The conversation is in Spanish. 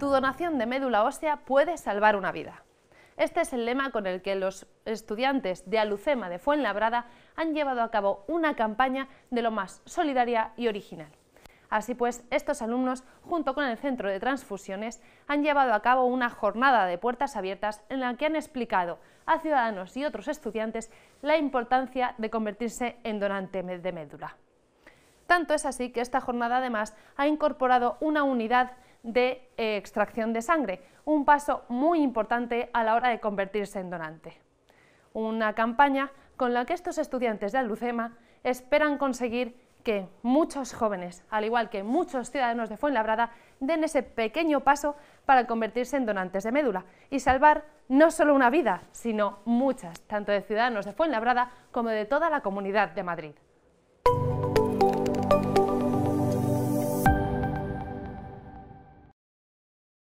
Tu donación de médula ósea puede salvar una vida. Este es el lema con el que los estudiantes de Alucema de Fuenlabrada han llevado a cabo una campaña de lo más solidaria y original. Así pues, estos alumnos, junto con el Centro de Transfusiones, han llevado a cabo una jornada de puertas abiertas en la que han explicado a ciudadanos y otros estudiantes la importancia de convertirse en donante de médula. Tanto es así que esta jornada además ha incorporado una unidad de eh, extracción de sangre, un paso muy importante a la hora de convertirse en donante. Una campaña con la que estos estudiantes de Alucema esperan conseguir que muchos jóvenes, al igual que muchos ciudadanos de Fuenlabrada, den ese pequeño paso para convertirse en donantes de médula y salvar no solo una vida, sino muchas, tanto de ciudadanos de Fuenlabrada como de toda la comunidad de Madrid.